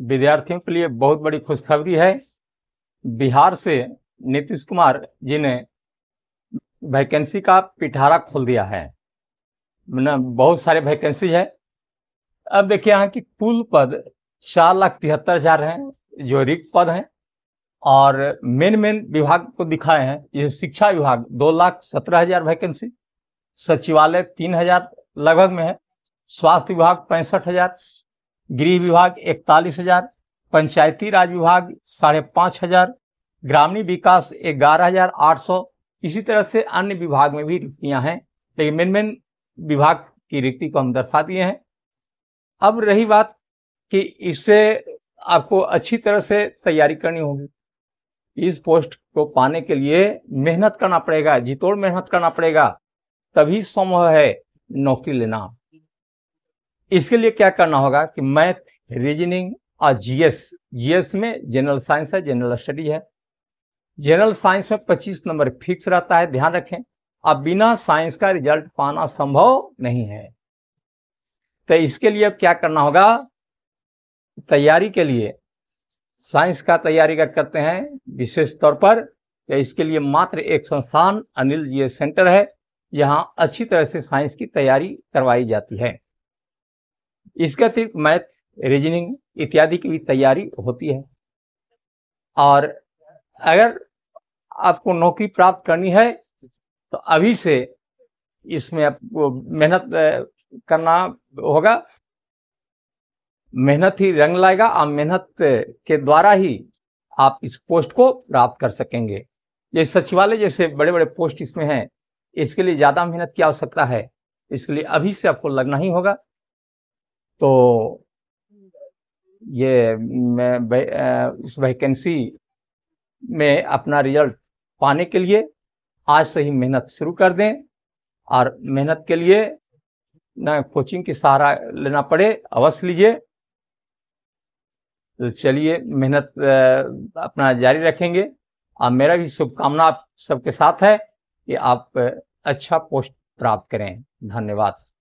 विद्यार्थियों के लिए बहुत बड़ी खुशखबरी है बिहार से नीतीश कुमार जी ने वैकेंसी का पिठारा खोल दिया है बहुत सारे वैकेंसी है अब देखिए यहाँ की कुल पद चार लाख तिहत्तर हजार हैं जो रिक्त पद हैं और मेन मेन विभाग को दिखाए हैं ये शिक्षा विभाग दो लाख सत्रह हजार वैकेंसी सचिवालय तीन हजार लगभग में है स्वास्थ्य विभाग पैंसठ हजार गृह विभाग इकतालीस हजार पंचायती राज विभाग साढ़े पाँच हजार ग्रामीण विकास ग्यारह हजार आठ सौ इसी तरह से अन्य विभाग में भी रिक्तियां हैं लेकिन मेन मेन विभाग की रिक्ति को हम दर्शा दिए हैं अब रही बात कि इससे आपको अच्छी तरह से तैयारी करनी होगी इस पोस्ट को पाने के लिए मेहनत करना पड़ेगा जितोड़ मेहनत करना पड़ेगा तभी संभव है नौकरी लेना इसके लिए क्या करना होगा कि मैथ रीजनिंग और जीएस जीएस में जनरल साइंस है जनरल स्टडी है जनरल साइंस में 25 नंबर फिक्स रहता है ध्यान रखें अब बिना साइंस का रिजल्ट पाना संभव नहीं है तो इसके लिए अब क्या करना होगा तैयारी के लिए साइंस का तैयारी अगर करते हैं विशेष तौर पर तो इसके लिए मात्र एक संस्थान अनिल जी सेंटर है यहाँ अच्छी तरह से साइंस की तैयारी करवाई जाती है इसके अतिरिक्त मैथ रीजनिंग इत्यादि की भी तैयारी होती है और अगर आपको नौकरी प्राप्त करनी है तो अभी से इसमें आपको मेहनत करना होगा मेहनत ही रंग लाएगा आप मेहनत के द्वारा ही आप इस पोस्ट को प्राप्त कर सकेंगे ये सचिवालय जैसे बड़े बड़े पोस्ट इसमें हैं इसके लिए ज़्यादा मेहनत की आवश्यकता है इसके लिए अभी से आपको लगना ही होगा तो ये मैं इस वैकेंसी में अपना रिजल्ट पाने के लिए आज से ही मेहनत शुरू कर दें और मेहनत के लिए ना कोचिंग की सहारा लेना पड़े अवश्य लीजिए तो चलिए मेहनत अपना जारी रखेंगे और मेरा भी शुभकामना आप सबके साथ है कि आप अच्छा पोस्ट प्राप्त करें धन्यवाद